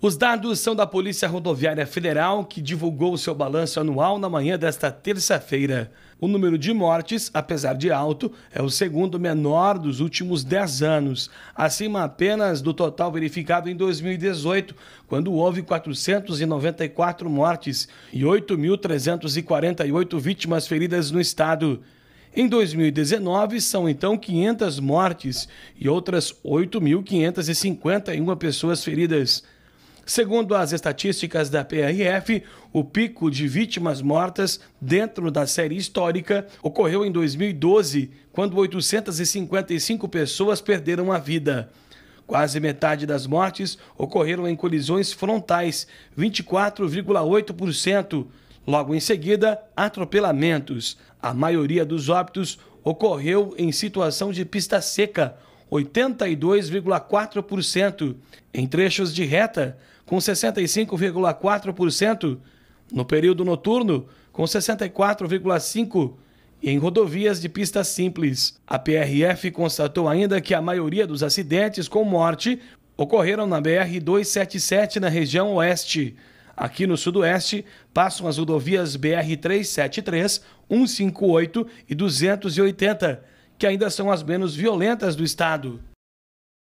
Os dados são da Polícia Rodoviária Federal, que divulgou seu balanço anual na manhã desta terça-feira. O número de mortes, apesar de alto, é o segundo menor dos últimos 10 anos, acima apenas do total verificado em 2018, quando houve 494 mortes e 8.348 vítimas feridas no estado. Em 2019, são então 500 mortes e outras 8.551 pessoas feridas. Segundo as estatísticas da PRF, o pico de vítimas mortas dentro da série histórica ocorreu em 2012, quando 855 pessoas perderam a vida. Quase metade das mortes ocorreram em colisões frontais, 24,8%. Logo em seguida, atropelamentos. A maioria dos óbitos ocorreu em situação de pista seca, 82,4%, em trechos de reta, com 65,4%, no período noturno, com 64,5% e em rodovias de pista simples. A PRF constatou ainda que a maioria dos acidentes com morte ocorreram na BR-277 na região oeste. Aqui no Sudoeste, passam as rodovias BR-373, 158 e 280 que ainda são as menos violentas do estado.